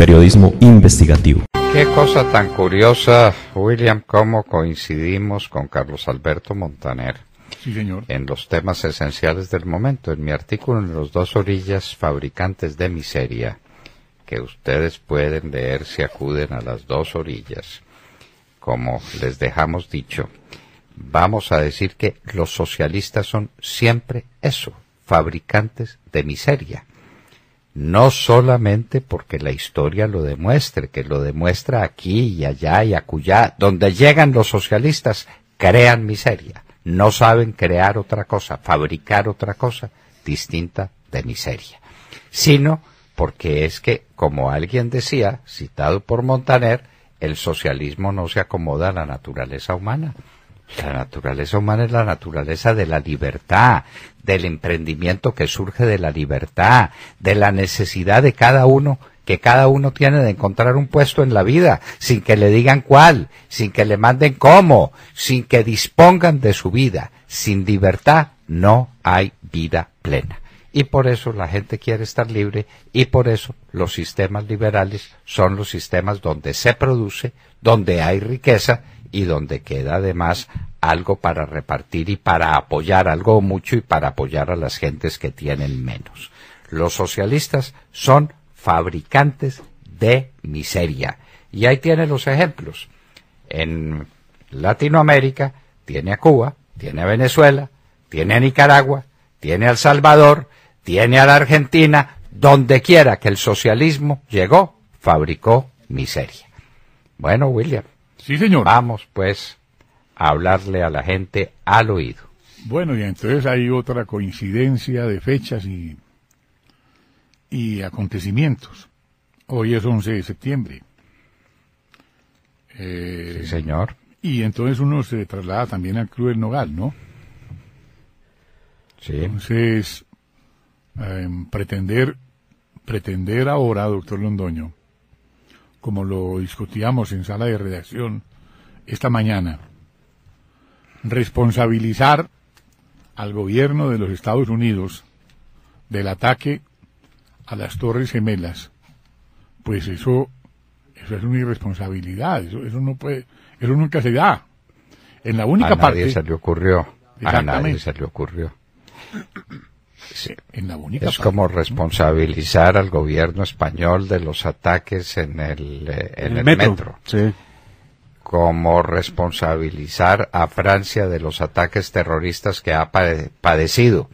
periodismo investigativo. Qué cosa tan curiosa, William, cómo coincidimos con Carlos Alberto Montaner. En los temas esenciales del momento, en mi artículo en los dos orillas fabricantes de miseria, que ustedes pueden leer si acuden a las dos orillas. Como les dejamos dicho, vamos a decir que los socialistas son siempre eso, fabricantes de miseria no solamente porque la historia lo demuestre, que lo demuestra aquí y allá y acullá, donde llegan los socialistas, crean miseria, no saben crear otra cosa, fabricar otra cosa distinta de miseria, sino porque es que, como alguien decía, citado por Montaner, el socialismo no se acomoda a la naturaleza humana. La naturaleza humana es la naturaleza de la libertad, del emprendimiento que surge de la libertad, de la necesidad de cada uno que cada uno tiene de encontrar un puesto en la vida, sin que le digan cuál, sin que le manden cómo, sin que dispongan de su vida. Sin libertad no hay vida plena. Y por eso la gente quiere estar libre y por eso los sistemas liberales son los sistemas donde se produce, donde hay riqueza y donde queda además algo para repartir y para apoyar algo mucho y para apoyar a las gentes que tienen menos. Los socialistas son fabricantes de miseria. Y ahí tiene los ejemplos. En Latinoamérica tiene a Cuba, tiene a Venezuela, tiene a Nicaragua, tiene a El Salvador, tiene a la Argentina, donde quiera que el socialismo llegó, fabricó miseria. Bueno, William. Sí, señor. Vamos, pues, a hablarle a la gente al oído. Bueno, y entonces hay otra coincidencia de fechas y, y acontecimientos. Hoy es 11 de septiembre. Eh, sí, señor. Y entonces uno se traslada también al Club del Nogal, ¿no? Sí. Entonces, em, pretender, pretender ahora, doctor Londoño, como lo discutíamos en sala de redacción esta mañana, responsabilizar al gobierno de los Estados Unidos del ataque a las Torres Gemelas, pues eso, es una irresponsabilidad, eso, no puede, eso nunca se da. En la única parte. se ocurrió. A nadie se le ocurrió es como responsabilizar al gobierno español de los ataques en el, eh, metro. Como responsabilizar a Francia de los ataques terroristas que ha padecido.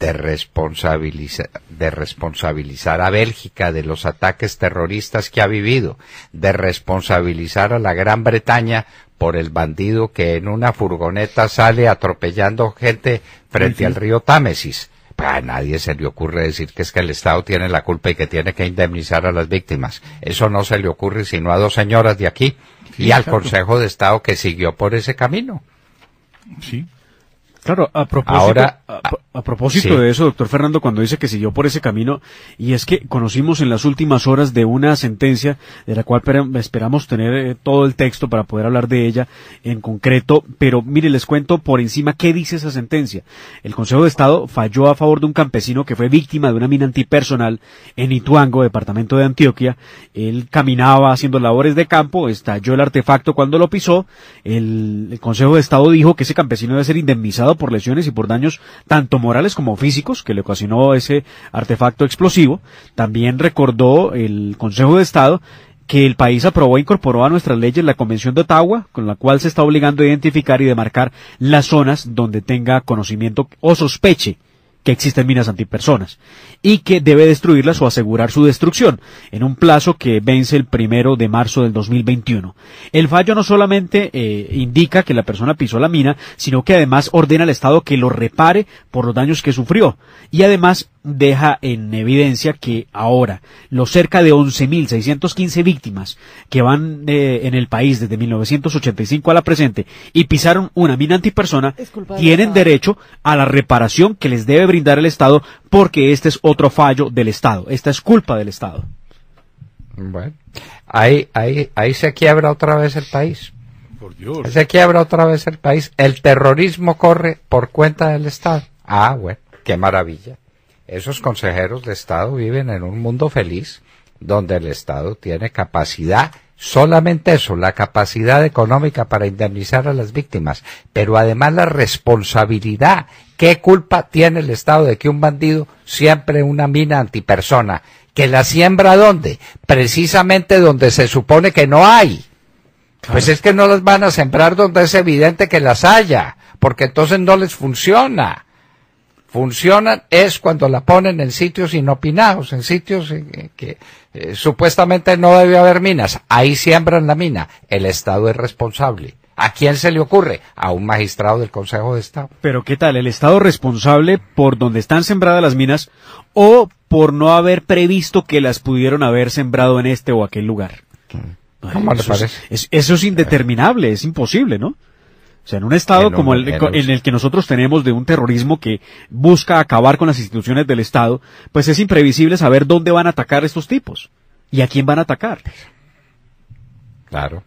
De, responsabilizar a Bélgica de los ataques terroristas que ha vivido, de responsabilizar a la Gran Bretaña por el bandido que en una furgoneta sale atropellando gente frente al río Támesis, a nadie se le ocurre decir que es que el Estado tiene la culpa y que tiene que indemnizar a las víctimas. Eso no se le ocurre sino a dos señoras de aquí y al Consejo de Estado que siguió por ese camino. Sí. Claro, a propósito, a propósito de eso, doctor Fernando, cuando dice que siguió por ese camino, y es que conocimos en las últimas horas de una sentencia de la cual esperamos tener eh, todo el texto para poder hablar de ella en concreto, pero mire, les cuento por encima qué dice esa sentencia. El Consejo de Estado falló a favor de un campesino que fue víctima de una mina antipersonal en Ituango, departamento de Antioquia. Él caminaba haciendo labores de campo, estalló el artefacto cuando lo pisó. El, Consejo de Estado dijo que ese campesino debe ser indemnizado por lesiones y por daños tanto morales como físicos que le ocasionó ese artefacto explosivo. También recordó el Consejo de Estado que el país aprobó e incorporó a nuestras leyes la Convención de Ottawa, con la cual se está obligando a identificar y demarcar las zonas donde tenga conocimiento o sospeche que existen minas antipersonas y que debe destruirlas o asegurar su destrucción en un plazo que vence el primero de marzo del 2021. El fallo no solamente eh, indica que la persona pisó la mina, sino que además ordena al Estado que lo repare por los daños que sufrió y además deja en evidencia que ahora los cerca de 11.615 víctimas que van eh, en el país desde 1985 a la presente y pisaron una mina antipersona tienen derecho a la reparación que les debe brindar el Estado porque este es otro fallo del Estado. Esta es culpa del Estado. Bueno, ahí, ahí, ahí se quiebra otra vez el país. se quiebra otra vez el país. El terrorismo corre por cuenta del Estado. Ah, bueno, qué maravilla. Esos consejeros de Estado viven en un mundo feliz donde el Estado tiene capacidad, solamente eso, la capacidad económica para indemnizar a las víctimas, pero además la responsabilidad. ¿Qué culpa tiene el Estado de que un bandido siempre una mina antipersona? ¿Que la siembra dónde? Precisamente donde se supone que no hay. Pues es que no las van a sembrar donde es evidente que las haya, porque entonces no les funciona funcionan es cuando la ponen en sitios inopinados, en sitios que, que eh, supuestamente no debe haber minas. Ahí siembran la mina. El Estado es responsable. ¿A quién se le ocurre? A un magistrado del Consejo de Estado. Pero ¿qué tal? ¿El Estado responsable por donde están sembradas las minas o por no haber previsto que las pudieron haber sembrado en este o aquel lugar? eso es indeterminable, es imposible, ¿no? O sea, en un estado como en el que nosotros tenemos de un terrorismo que busca acabar con las instituciones del Estado, pues es imprevisible saber dónde van a atacar estos tipos y a quién van a atacar. Claro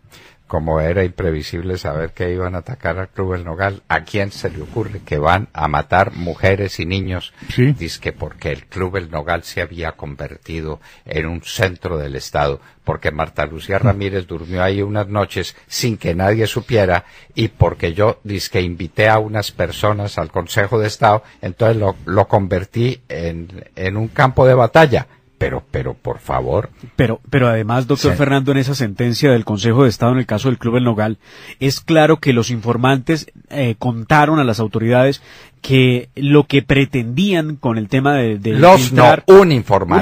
como era imprevisible saber que iban a atacar al Club El Nogal, ¿a quién se le ocurre que van a matar mujeres y niños? Dice que porque el Club El Nogal se había convertido en un centro del Estado, porque Marta Lucía mm. Ramírez durmió ahí unas noches sin que nadie supiera y porque yo dice que invité a unas personas al Consejo de Estado, entonces lo, lo convertí en, en un campo de batalla pero, pero por favor. Pero, pero además, doctor Fernando, en esa sentencia del Consejo de Estado en el caso del Club El Nogal, es claro que los informantes eh, contaron a las autoridades que lo que pretendían con el tema de, los un informante, un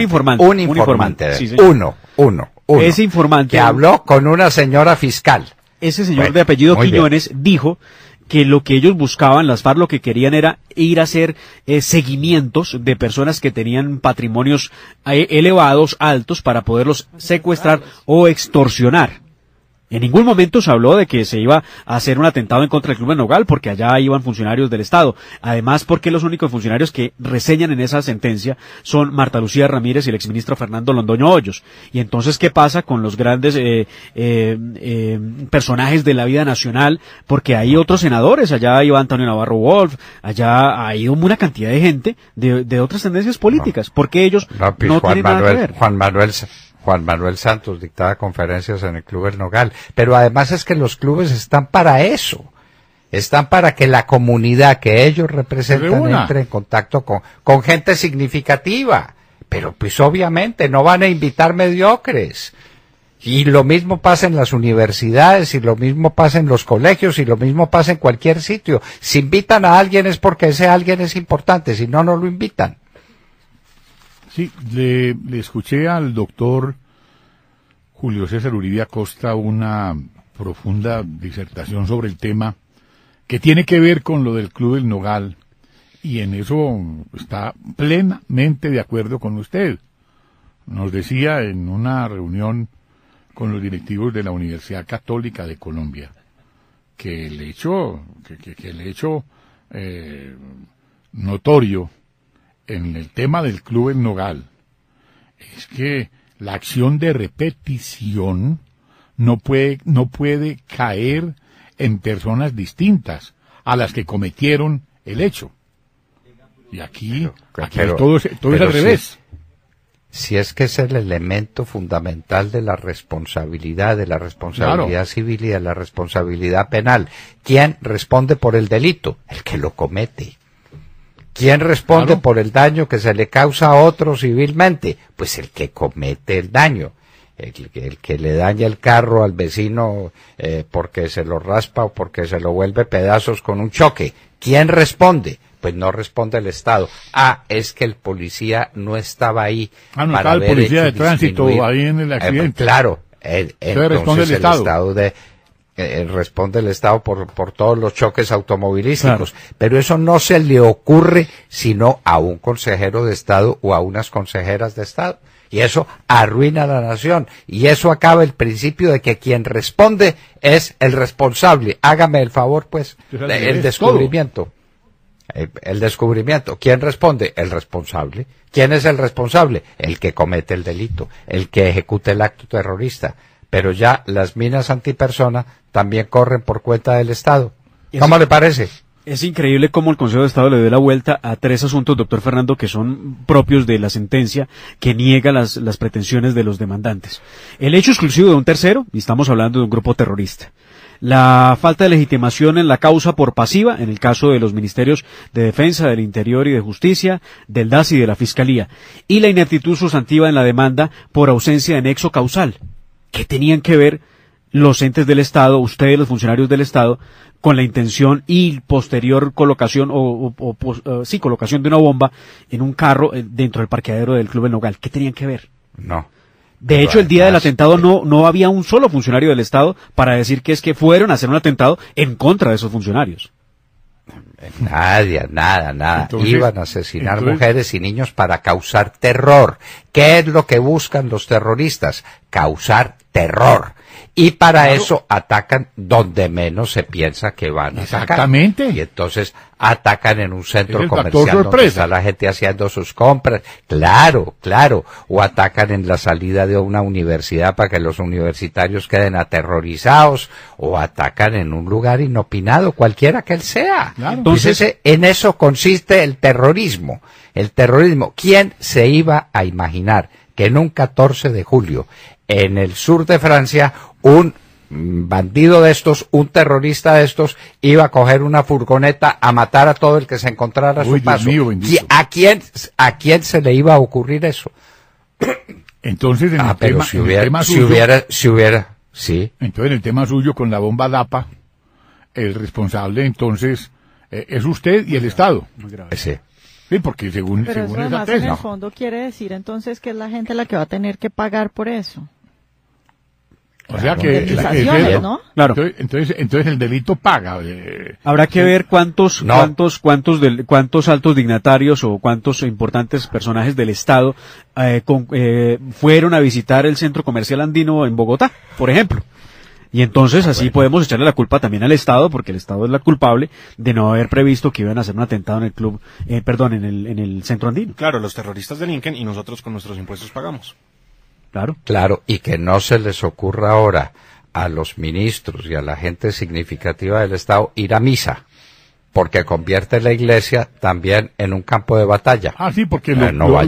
informante, un informante, uno, uno, uno, ese informante que habló con una señora fiscal. Ese señor de apellido Quiñones dijo que lo que ellos buscaban, las far lo que querían era ir a hacer eh, seguimientos de personas que tenían patrimonios eh, elevados, altos, para poderlos secuestrar o extorsionar. En ningún momento se habló de que se iba a hacer un atentado en contra del club de Nogal porque allá iban funcionarios del Estado. Además, porque los únicos funcionarios que reseñan en esa sentencia son Marta Lucía Ramírez y el exministro Fernando Londoño Hoyos. Y entonces, ¿qué pasa con los grandes eh, eh, eh personajes de la vida nacional? Porque hay otros senadores, allá iba Antonio Navarro Wolf, allá hay una cantidad de gente de, otras tendencias políticas. porque ellos no, pues Juan nada que ver? Juan Manuel Juan Manuel Santos dictaba conferencias en el Club El Nogal. Pero además es que los clubes están para eso. Están para que la comunidad que ellos representan entre en contacto con, con gente significativa. Pero pues obviamente no van a invitar mediocres. Y lo mismo pasa en las universidades, y lo mismo pasa en los colegios, y lo mismo pasa en cualquier sitio. Si invitan a alguien es porque ese alguien es importante, si no, no lo invitan. Sí, le, escuché al doctor Julio César Uribe Acosta una profunda disertación sobre el tema que tiene que ver con lo del Club del Nogal y en eso está plenamente de acuerdo con usted. Nos decía en una reunión con los directivos de la Universidad Católica de Colombia que el hecho, que, el hecho eh, notorio en el tema del club en Nogal es que la acción de repetición no puede, no puede caer en personas distintas a las que cometieron el hecho. Y aquí, todo, es al revés. Si, es que es el elemento fundamental de la responsabilidad, de la responsabilidad civil y de la responsabilidad penal. ¿Quién responde por el delito? El que lo comete. ¿Quién responde por el daño que se le causa a otro civilmente? Pues el que comete el daño. El, que le daña el carro al vecino eh, porque se lo raspa o porque se lo vuelve pedazos con un choque. ¿Quién responde? Pues no responde el Estado. Ah, es que el policía no estaba ahí. Ah, no para estaba el policía de tránsito ahí en el eh, pues accidente. claro. Eh, entonces, el, Estado de, eh, responde el Estado por, por todos los choques automovilísticos. Pero eso no se le ocurre sino a un consejero de Estado o a unas consejeras de Estado. Y eso arruina la nación. Y eso acaba el principio de que quien responde es el responsable. Hágame el favor, pues, el descubrimiento. Eh, el descubrimiento. ¿Quién responde? El responsable. ¿Quién es el responsable? El que comete el delito, el que ejecuta el acto terrorista pero ya las minas antipersona también corren por cuenta del Estado. ¿Cómo le parece? Es increíble cómo el Consejo de Estado le dio la vuelta a tres asuntos, doctor Fernando, que son propios de la sentencia que niega las, pretensiones de los demandantes. El hecho exclusivo de un tercero, y estamos hablando de un grupo terrorista la falta de legitimación en la causa por pasiva, en el caso de los ministerios de Defensa, del Interior y de Justicia, del DAS y de la Fiscalía, y la ineptitud sustantiva en la demanda por ausencia de nexo causal. ¿Qué tenían que ver los entes del Estado, ustedes los funcionarios del Estado, con la intención y posterior colocación o, eh, sí, colocación de una bomba en un carro eh, dentro del parqueadero del Club El Nogal? ¿Qué tenían que ver? No. De hecho, el día del atentado no, no había un solo funcionario del Estado para decir que es que fueron a hacer un atentado en contra de esos funcionarios. Nadie, nada, nada. Iban a asesinar mujeres y niños para causar terror. ¿Qué es lo que buscan los terroristas? Causar terror. Y para eso atacan donde menos se piensa que van a Exactamente. Y entonces atacan en un centro comercial donde está la gente haciendo sus compras. Claro, claro. O atacan en la salida de una universidad para que los universitarios queden aterrorizados. O atacan en un lugar inopinado, cualquiera que él sea. Entonces, entonces, en eso consiste el terrorismo. El terrorismo. ¿Quién se iba a imaginar? que en un 14 de julio en el sur de Francia, un bandido de estos, un terrorista de estos, iba a coger una furgoneta a matar a todo el que se encontrara a su paso. ¿A, quién, ¿A quién se le iba a ocurrir eso? Entonces, en ah, el, tema, si hubiera, si hubiera, sí. Entonces, el tema suyo con la bomba DAPA, el responsable entonces eh, es usted y el Estado. Sí. porque según, según en el fondo quiere decir entonces que es la gente la que va a tener que pagar por eso. O sea que, entonces, entonces el delito paga. Eh. Habrá que ver cuántos cuántos cuántos del, cuántos altos dignatarios o cuántos importantes personajes del Estado eh, eh, fueron a visitar el centro comercial andino en Bogotá, por ejemplo. Y entonces así podemos echarle la culpa también al Estado, porque el Estado es la culpable de no haber previsto que iban a hacer un atentado en el club, perdón, en el, en el centro andino. Claro, los terroristas delinquen y nosotros con nuestros impuestos pagamos. Claro. y que no se les ocurra ahora a los ministros y a la gente significativa del Estado ir a misa porque convierte la iglesia también en un campo de batalla. Ah, sí, porque eh, lo, no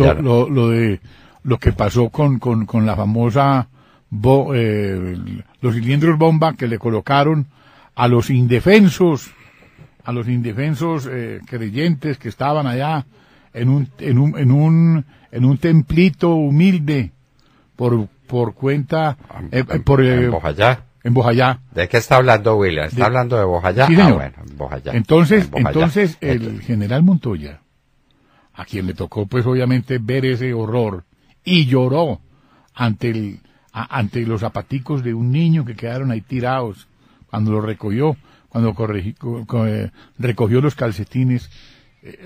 lo, de, lo que pasó con, con, con la famosa eh, los cilindros bomba que le colocaron a los indefensos, a los indefensos eh, creyentes que estaban allá en un, en un, en un, en un templito humilde por, cuenta... Ah, eh, en eh, Bojayá. En Bojayá. ¿De qué está hablando William? ¿Está hablando de Bojayá? Sí, ah, bueno, Entonces, entonces el este. general Montoya, a quien le tocó pues obviamente ver ese horror, y lloró ante el, ante los zapaticos de un niño que quedaron ahí tirados cuando lo recogió, cuando eh, recogió los calcetines,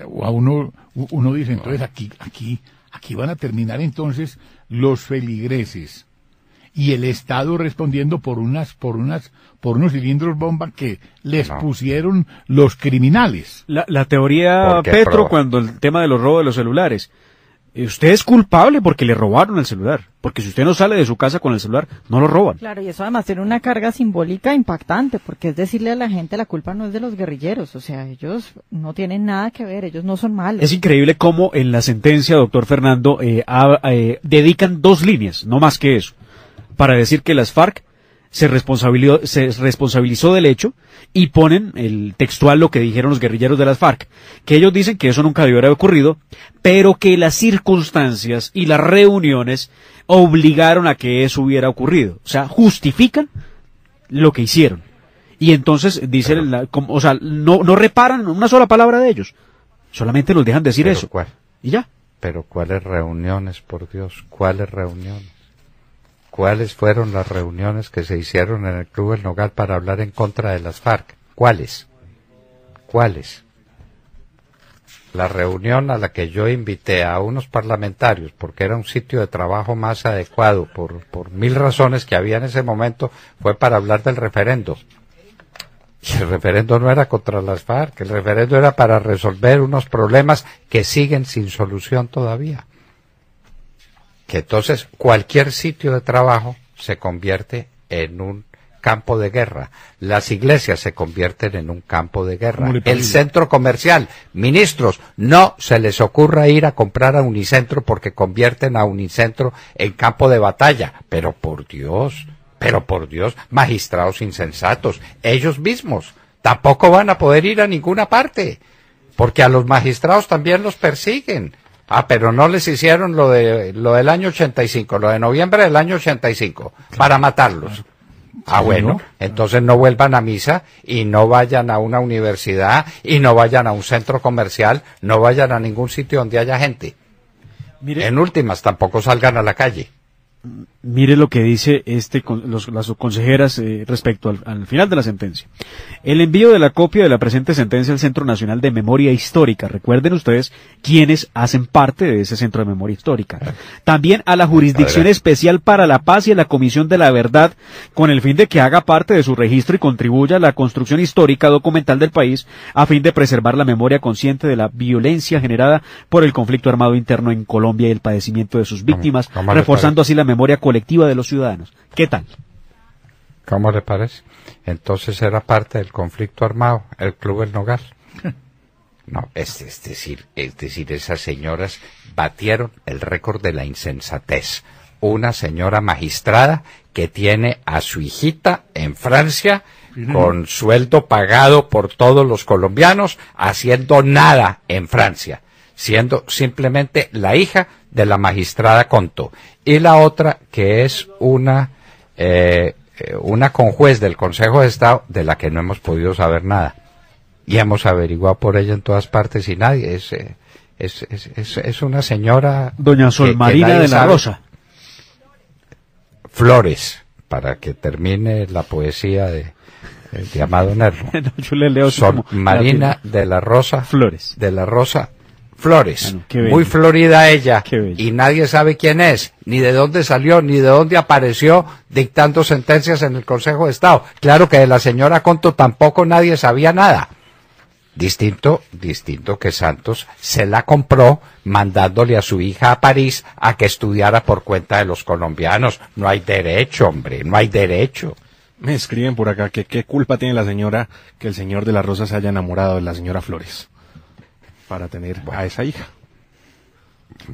o a uno, uno dice, ah. entonces aquí, aquí, Aquí van a terminar entonces los feligreses y el Estado respondiendo por unas, por unas, por unos cilindros bomba que les pusieron los criminales. La, teoría Petro cuando el tema de los robos de los celulares. Eh, usted es culpable porque le robaron el celular. Porque si usted no sale de su casa con el celular, no lo roban. Claro, y eso además tiene una carga simbólica impactante, porque es decirle a la gente la culpa no es de los guerrilleros, o sea, ellos no tienen nada que ver, ellos no son malos. Es increíble cómo en la sentencia, doctor Fernando, eh, eh, dedican dos líneas, no más que eso, para decir que las FARC se responsabilizó, se responsabilizó del hecho y ponen el textual lo que dijeron los guerrilleros de las FARC, que ellos dicen que eso nunca hubiera ocurrido, pero que las circunstancias y las reuniones obligaron a que eso hubiera ocurrido. O sea, justifican lo que hicieron. Y entonces dicen, o sea, no, reparan una sola palabra de ellos. Solamente los dejan decir eso. Cuál? Y ya. Pero ¿cuáles reuniones, por Dios? ¿Cuáles reuniones? cuáles fueron las reuniones que se hicieron en el Club El Nogal para hablar en contra de las FARC. ¿Cuáles? ¿Cuáles? La reunión a la que yo invité a unos parlamentarios, porque era un sitio de trabajo más adecuado, por, mil razones que había en ese momento, fue para hablar del referendo. Y el referendo no era contra las FARC, el referendo era para resolver unos problemas que siguen sin solución todavía que entonces cualquier sitio de trabajo se convierte en un campo de guerra. Las iglesias se convierten en un campo de guerra. El centro comercial. Ministros, no se les ocurra ir a comprar a Unicentro porque convierten a Unicentro en campo de batalla. Pero por Dios, pero por Dios, magistrados insensatos, ellos mismos tampoco van a poder ir a ninguna parte. Porque a los magistrados también los persiguen. Ah, pero no les hicieron lo, de, lo del año 85, lo de noviembre del año 85, para matarlos. Ah, bueno, entonces no vuelvan a misa y no vayan a una universidad y no vayan a un centro comercial, no vayan a ningún sitio donde haya gente. en últimas, tampoco salgan a la calle. Mire lo que dice este, los, las consejeras eh, respecto al, final de la sentencia. El envío de la copia de la presente sentencia al Centro Nacional de Memoria Histórica. Recuerden ustedes quienes hacen parte de ese Centro de Memoria Histórica. También a la Jurisdicción Especial para la Paz y a la Comisión de la Verdad, con el fin de que haga parte de su registro y contribuya a la construcción histórica documental del país, a fin de preservar la memoria consciente de la violencia generada por el conflicto armado interno en Colombia y el padecimiento de sus víctimas, reforzando así la memoria colectiva colectiva de los ciudadanos. ¿Qué tal? ¿Cómo le parece? Entonces era parte del conflicto armado, el Club El Nogal. No, es, es, decir, es decir, esas señoras batieron el récord de la insensatez. Una señora magistrada que tiene a su hijita en Francia con sueldo pagado por todos los colombianos haciendo nada en Francia, siendo simplemente la hija de la magistrada Conto y la otra que es una eh, eh una conjuez del Consejo de Estado de la que no hemos podido saber nada y hemos averiguado por ella en todas partes y nadie es eh, es, es, es, una señora doña Sol Marina de la Rosa Flores para que termine la poesía de, llamado Amado Nervo. Sol Marina de la Rosa Flores de la Rosa Flores. muy florida ella. Y nadie sabe quién es, ni de dónde salió, ni de dónde apareció dictando sentencias en el Consejo de Estado. Claro que de la señora Conto tampoco nadie sabía nada. Distinto, distinto que Santos se la compró mandándole a su hija a París a que estudiara por cuenta de los colombianos. No hay derecho, hombre, no hay derecho. Me escriben por acá que qué culpa tiene la señora que el señor de la Rosa se haya enamorado de la señora Flores para tener a esa hija.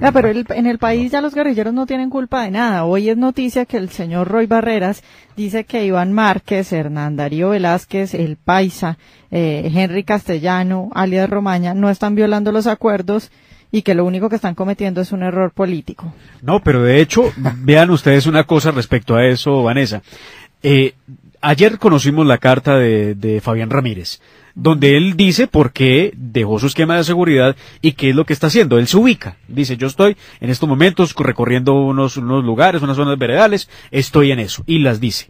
Ah, pero en el país ya los guerrilleros no tienen culpa de nada. Hoy es noticia que el señor Roy Barreras dice que Iván Márquez, Hernán Darío Velázquez, el Paisa, eh, Henry Castellano, alias Romaña, no están violando los acuerdos y que lo único que están cometiendo es un error político. No, pero de hecho, vean ustedes una cosa respecto a eso, Vanessa. Eh, ayer conocimos la carta de, de Fabián Ramírez donde él dice por qué dejó su esquema de seguridad y qué es lo que está haciendo. Él se ubica, dice, yo estoy en estos momentos recorriendo unos, lugares, unas zonas veredales, estoy en eso, y las dice.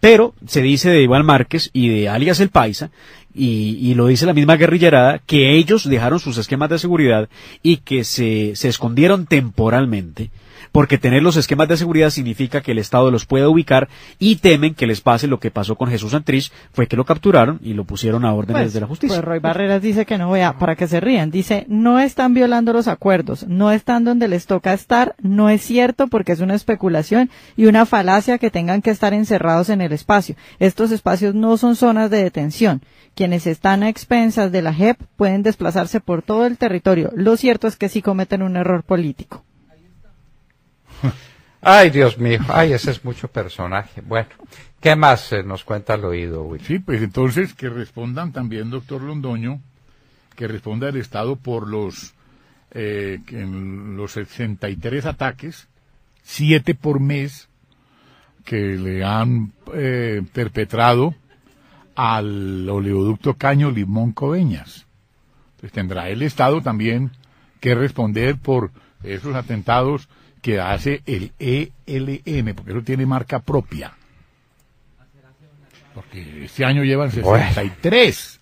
Pero se dice de Iván Márquez y de alias El Paisa, y, lo dice la misma guerrillerada, que ellos dejaron sus esquemas de seguridad y que se, se escondieron temporalmente porque tener los esquemas de seguridad significa que el Estado los puede ubicar y temen que les pase lo que pasó con Jesús Santrich, fue que lo capturaron y lo pusieron a órdenes pues, de la justicia. Pues Roy Barreras dice que no vea, para que se rían, dice, no están violando los acuerdos, no están donde les toca estar, no es cierto porque es una especulación y una falacia que tengan que estar encerrados en el espacio. Estos espacios no son zonas de detención. Quienes están a expensas de la JEP pueden desplazarse por todo el territorio. Lo cierto es que sí cometen un error político. Ay, Dios mío, ay, ese es mucho personaje. Bueno, ¿qué más se nos cuenta el oído, Sí, pues entonces que respondan también, doctor Londoño, que responda el Estado por los, eh, los 63 ataques, 7 por mes, que le han eh, perpetrado al oleoducto Caño Limón Coveñas. entonces tendrá el Estado también que responder por esos atentados que hace el Elm porque no tiene marca propia. Porque este año llevan 63.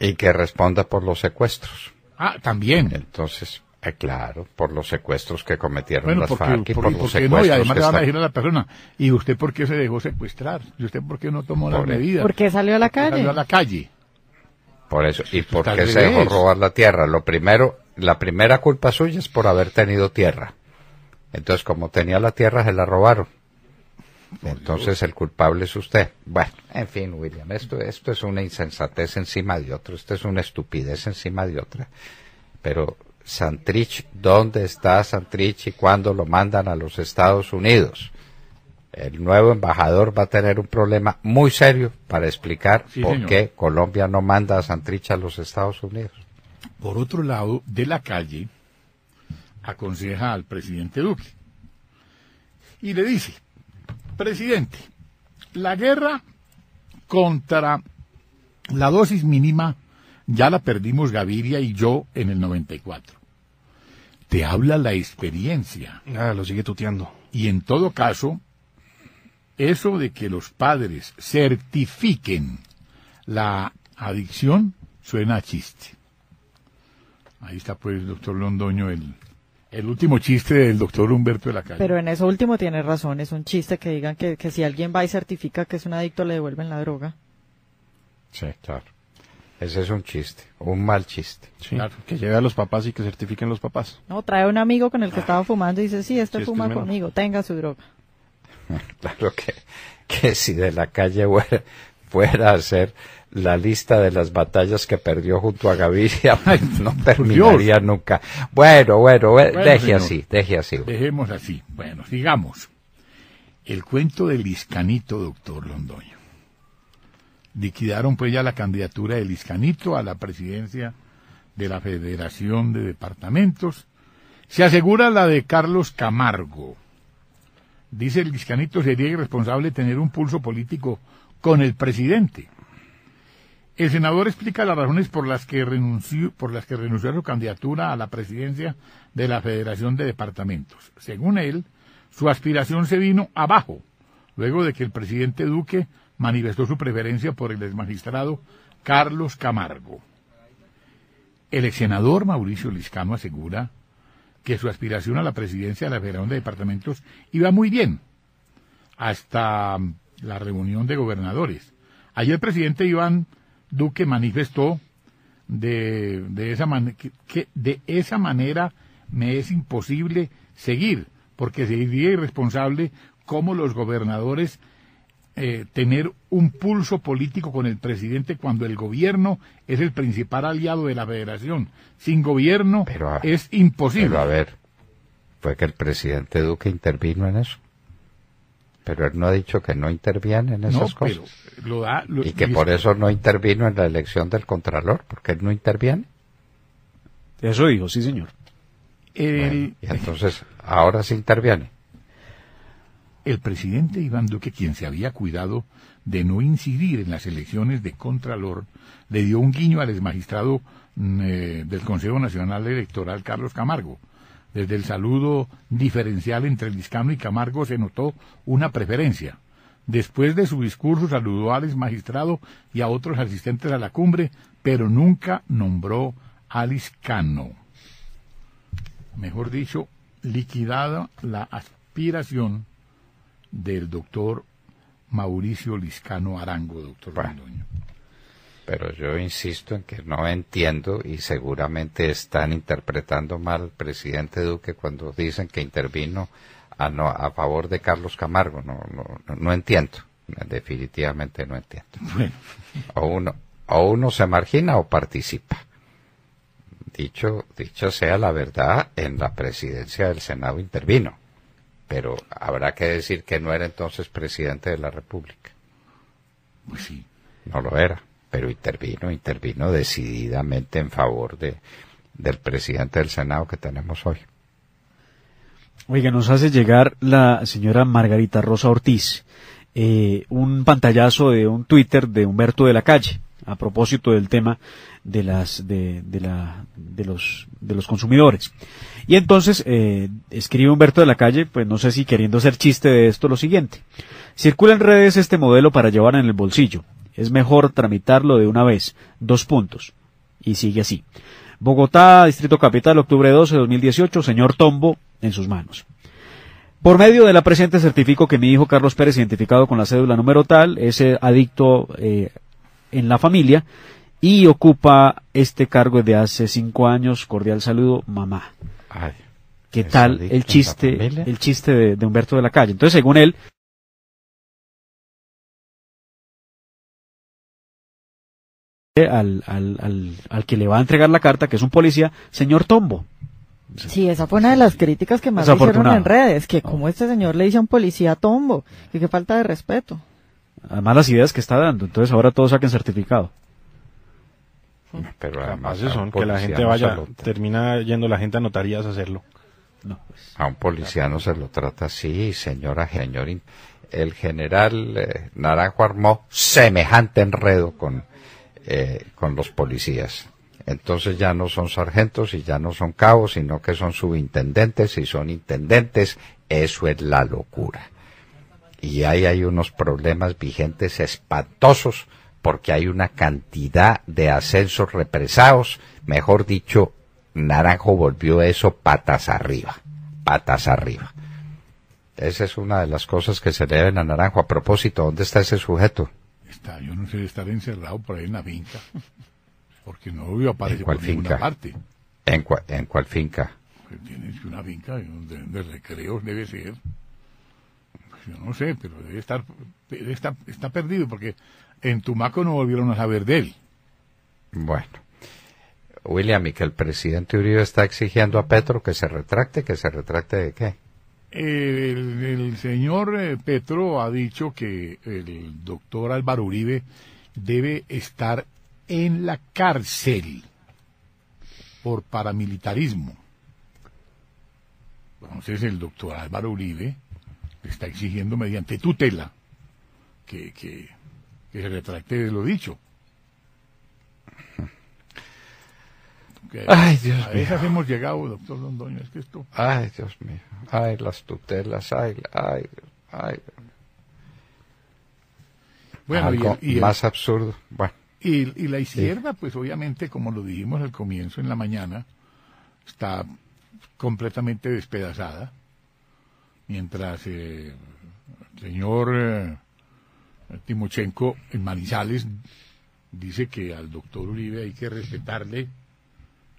y que responda por los secuestros. Ah, también. Entonces, eh, claro, por los secuestros que cometieron las FARC y por, los secuestros. y además le a a la persona, ¿y usted por qué se dejó secuestrar? ¿Y usted por qué no tomó la las medidas? ¿Por qué salió a la calle? Salió a la calle. Por eso, ¿y por qué se dejó robar la tierra? Lo primero, la primera culpa suya es por haber tenido tierra. Entonces, como tenía la tierra, se la robaron. Entonces el culpable es usted. Bueno, en fin, William, esto, esto es una insensatez encima de otra, esto es una estupidez encima de otra. Pero Santrich, ¿dónde está Santrich y cuándo lo mandan a los Estados Unidos? El nuevo embajador va a tener un problema muy serio para explicar por qué Colombia no manda a Santrich a los Estados Unidos. Por otro lado, de la calle, aconseja al presidente Duque. Y le dice, presidente, la guerra contra la dosis mínima ya la perdimos Gaviria y yo en el 94. Te habla la experiencia. Ah, lo sigue tuteando. Y en todo caso, eso de que los padres certifiquen la adicción suena chiste. Ahí está pues el doctor Londoño, el el último chiste del doctor Humberto de la Calle. Pero en eso último tiene razón, es un chiste que digan que, si alguien va y certifica que es un adicto le devuelven la droga. Sí, claro. Ese es un chiste, un mal chiste. claro. Que lleve a los papás y que certifiquen los papás. No, trae un amigo con el que estaba fumando y dice, sí, este fuma conmigo, tenga su droga. claro que, que si de la calle fuera, fuera a ser la lista de las batallas que perdió junto a Gaviria pues, no terminaría nunca. Bueno, bueno, deje así, deje así. Dejemos así. Bueno, sigamos. El cuento del Iscanito, doctor Londoño. Liquidaron pues ya la candidatura del Iscanito a la presidencia de la Federación de Departamentos. Se asegura la de Carlos Camargo. Dice el Iscanito sería irresponsable tener un pulso político con el presidente. El senador explica las razones por las que renunció, por las que renunció a su candidatura a la presidencia de la Federación de Departamentos. Según él, su aspiración se vino abajo, luego de que el presidente Duque manifestó su preferencia por el exmagistrado Carlos Camargo. El ex senador Mauricio Liscano asegura que su aspiración a la presidencia de la Federación de Departamentos iba muy bien hasta la reunión de gobernadores. Allí el presidente Iván Duque manifestó de, de, esa, que de esa manera me es imposible seguir, porque sería irresponsable como los gobernadores eh, tener un pulso político con el presidente cuando el gobierno es el principal aliado de la federación. Sin gobierno ah, es imposible. Pero a ver, fue que el presidente Duque intervino en eso. Pero él no ha dicho que no interviene en esas cosas. Pero lo da, y que por eso no intervino en la elección del Contralor, porque él no interviene. Eso digo, sí, señor. entonces, ahora sí interviene. El presidente Iván Duque, quien se había cuidado de no incidir en las elecciones de Contralor, le dio un guiño al exmagistrado mm, eh, del Consejo Nacional Electoral, Carlos Camargo, desde el saludo diferencial entre Liscano y Camargo se notó una preferencia. Después de su discurso saludó al magistrado y a otros asistentes a la cumbre, pero nunca nombró a Liscano. Mejor dicho, liquidada la aspiración del doctor Mauricio Liscano Arango, doctor pero yo insisto en que no entiendo y seguramente están interpretando mal presidente Duque cuando dicen que intervino a, a favor de Carlos Camargo. No, no, no entiendo, definitivamente no entiendo. O, uno, o uno se margina o participa. Dicho, dicho sea la verdad, en la presidencia del Senado intervino, pero habrá que decir que no era entonces presidente de la República. Pues sí. No lo era pero intervino, intervino decididamente en favor de, del presidente del Senado que tenemos hoy. Oiga, nos hace llegar la señora Margarita Rosa Ortiz eh, un pantallazo de un Twitter de Humberto de la Calle a propósito del tema de las de, de, la, de los de los consumidores y entonces eh, escribe Humberto de la Calle pues no sé si queriendo hacer chiste de esto lo siguiente circula en redes este modelo para llevar en el bolsillo es mejor tramitarlo de una vez. Dos puntos. Y sigue así. Bogotá, Distrito Capital, octubre 12 de 2018, señor Tombo, en sus manos. Por medio de la presente certifico que mi hijo Carlos Pérez, identificado con la cédula número tal, es eh, adicto eh, en la familia y ocupa este cargo desde hace cinco años. Cordial saludo, mamá. Ay, ¿Qué tal el chiste, el chiste de Humberto de la Calle? Entonces, según él, Eh, al, que le va a entregar la carta, que es un policía, señor Tombo. Sí, esa fue una de las críticas que más hicieron en redes, que como este señor le dice a un policía Tombo, que qué falta de respeto. Además las ideas que está dando, entonces ahora todos saquen certificado. Mm, pero además eso que la gente vaya, termina yendo la gente a notarías a hacerlo. Pues. a un policía no se lo trata así, señora señorín. El general eh, Naranjo armó semejante enredo con eh, con los policías. Entonces ya no son sargentos y ya no son cabos, sino que son subintendentes y son intendentes. Eso es la locura. Y ahí hay unos problemas vigentes espantosos porque hay una cantidad de ascensos represados. Mejor dicho, Naranjo volvió eso patas arriba, patas arriba. Esa es una de las cosas que se deben a Naranjo. A propósito, ¿dónde está ese sujeto? yo no sé estar encerrado por ahí en la finca, porque no veo aparecer por ninguna parte. ¿En, ¿En cuál finca? Pues tiene una finca de, de recreos, debe ser. yo no sé, pero debe estar, está perdido, porque en Tumaco no volvieron a saber de él. Bueno. William, y que el presidente Uribe está exigiendo a Petro que se retracte, que se retracte de qué? Eh, el, señor eh, Petro ha dicho que el doctor Álvaro Uribe debe estar en la cárcel por paramilitarismo. Entonces el doctor Álvaro Uribe le está exigiendo mediante tutela que, que, que se retracte de lo dicho. Ay, Dios hemos llegado, doctor es que esto... Ay, Dios mío. Ay, las tutelas, ay, ay, ay. Bueno, y, más absurdo. Y, la izquierda, pues obviamente, como lo dijimos al comienzo en la mañana, está completamente despedazada, mientras eh, el señor eh, Timochenko en Manizales dice que al doctor Uribe hay que respetarle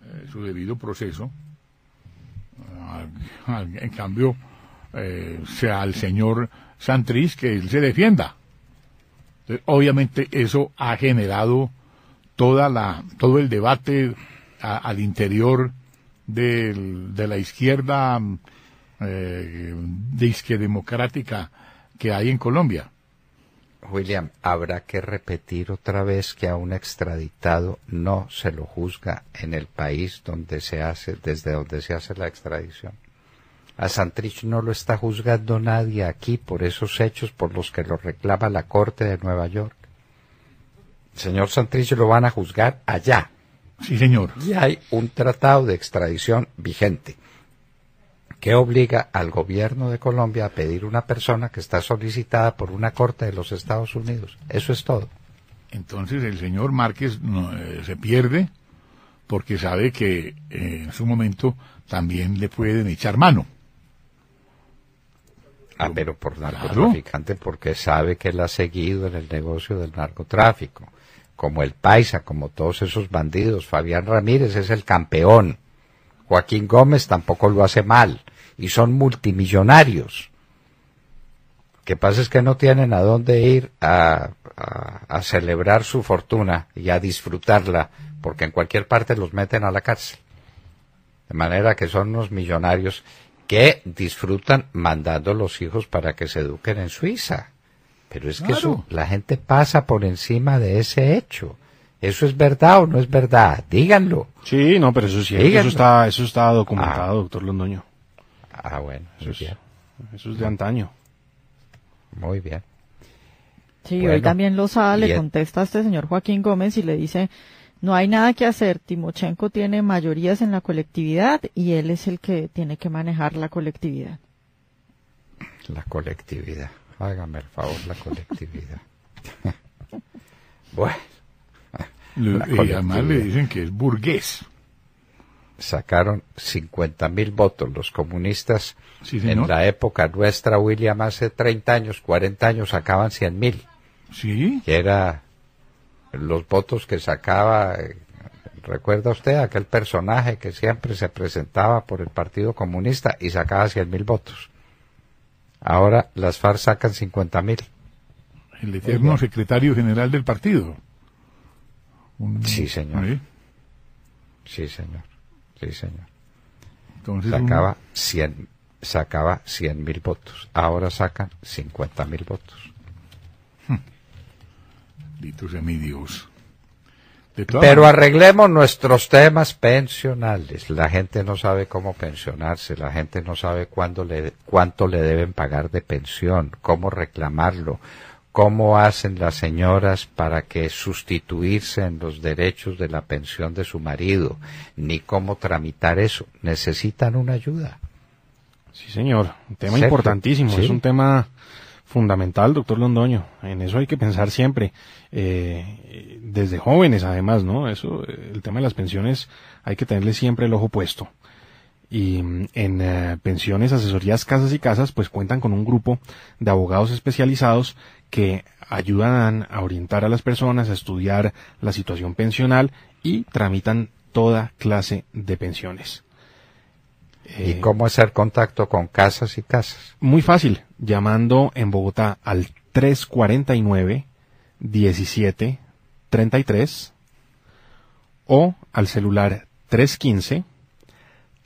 eh, su debido proceso. en cambio, eh, sea el señor Santriz que él se defienda. obviamente eso ha generado toda la, todo el debate al interior del, de la izquierda eh, disque democrática que hay en Colombia. William, habrá que repetir otra vez que a un extraditado no se lo juzga en el país donde se hace, desde donde se hace la extradición. A Santrich no lo está juzgando nadie aquí por esos hechos por los que lo reclama la Corte de Nueva York. señor Santrich lo van a juzgar allá. Sí, señor. Y hay un tratado de extradición vigente que obliga al gobierno de Colombia a pedir una persona que está solicitada por una corte de los Estados Unidos. Eso es todo. Entonces el señor Márquez eh, se pierde porque sabe que eh, en su momento también le pueden echar mano. Ah, pero por narcotraficante, porque sabe que él ha seguido en el negocio del narcotráfico, como el Paisa, como todos esos bandidos. Fabián Ramírez es el campeón. Joaquín Gómez tampoco lo hace mal y son multimillonarios. Lo que pasa es que no tienen a dónde ir a, a, celebrar su fortuna y a disfrutarla, porque en cualquier parte los meten a la cárcel. De manera que son unos millonarios que disfrutan mandando a los hijos para que se eduquen en Suiza. Pero es que la gente pasa por encima de ese hecho. ¿Eso es verdad o no es verdad? Díganlo. Sí, no, pero eso sí, eso está, eso está documentado, ah. doctor Londoño. Ah, bueno. Eso es, de antaño. Muy bien. Sí, hoy también sabe, le contesta a este señor Joaquín Gómez y le dice, no hay nada que hacer, Timochenko tiene mayorías en la colectividad y él es el que tiene que manejar la colectividad. La colectividad, hágame el favor, la colectividad. bueno. y además le dicen que es burgués sacaron 50.000 votos los comunistas. en la época nuestra, William, hace 30 años, 40 años, sacaban 100.000. Sí. Que era los votos que sacaba, recuerda usted, aquel personaje que siempre se presentaba por el Partido Comunista y sacaba 100.000 votos. Ahora las FARC sacan 50.000. El eterno secretario general del partido. Sí, señor. ¿Eh? sí, señor sí señor. Entonces, sacaba 100 sacaba mil votos. Ahora sacan 50.000 mil votos. Hmm. Pero arreglemos nuestros temas pensionales. La gente no sabe cómo pensionarse, la gente no sabe cuándo le, cuánto le deben pagar de pensión, cómo reclamarlo, ¿Cómo hacen las señoras para que sustituirse en los derechos de la pensión de su marido? Ni cómo tramitar eso. Necesitan una ayuda. Sí, señor. Un tema importantísimo. Es un tema fundamental, doctor Londoño. En eso hay que pensar siempre. Eh, desde jóvenes, además, ¿no? Eso, el tema de las pensiones, hay que tenerle siempre el ojo puesto y en eh, pensiones, asesorías, casas y casas, pues cuentan con un grupo de abogados especializados que ayudan a orientar a las personas, a estudiar la situación pensional y tramitan toda clase de pensiones. ¿Y eh, cómo hacer contacto con casas y casas? Muy fácil, llamando en Bogotá al 349 17 33 o al celular 315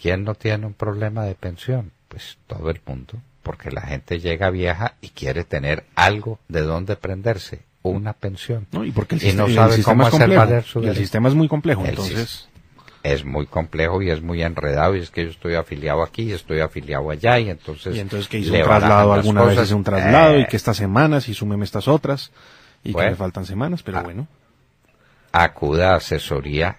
¿Quién no tiene un problema de pensión? Pues todo el mundo, porque la gente llega vieja y quiere tener algo de donde prenderse, una pensión. y porque el, no sabe cómo hacer valer su y El sistema es muy complejo, entonces. Es muy complejo y es muy enredado y es que yo estoy afiliado aquí, estoy afiliado allá y entonces... Y entonces que hice un traslado alguna vez, un traslado y eh. que estas semanas y súmeme estas otras y que me faltan semanas, pero ah. bueno. Acuda a asesoría